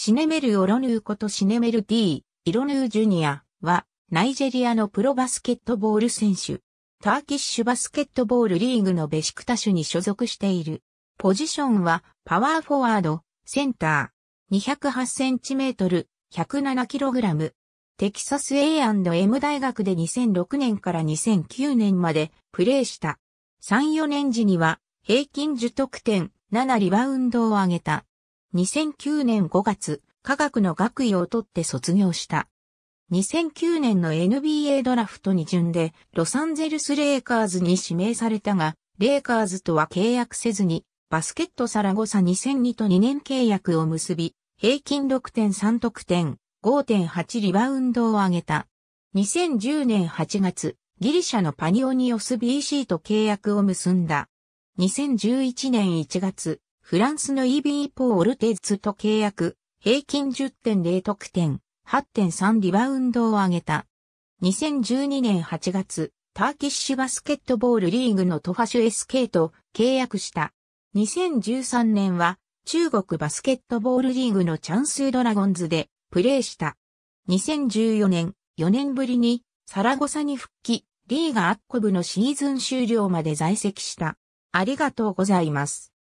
シネメル・オロヌーことシネメル D、イロヌージュニアは、ナイジェリアのプロバスケットボール選手。ターキッシュバスケットボールリーグのベシクタシュに所属している。ポジションは、パワーフォワード、センター、208センチメートル、107キログラム。テキサス A&M 大学で2006年から2009年までプレーした。3、4年時には平均10得点7リバウンドを上げた2009年5月、科学の学位を取って卒業した。2009年の NBA ドラフトに準でロサンゼルスレイカーズに指名されたが、レイカーズとは契約せずに、バスケットサラゴサ2002と2年契約を結び、平均6.3得点、5.8リバウンドを上げた。2010年8月、ギリシャのパニオニオス BC と契約を結んだ。2011年1月、フランスの EB ポールテッズと契約、平均10.0得点、8.3リバウンドを上げた。2012年8月、ターキッシュバスケットボールリーグのトファシュ SK と契約した。2013年は中国バスケットボールリーグのチャンスドラゴンズでプレーした。2014年、4年ぶりにサラゴサに復帰、リーガアッコブのシーズン終了まで在籍した。ありがとうございます。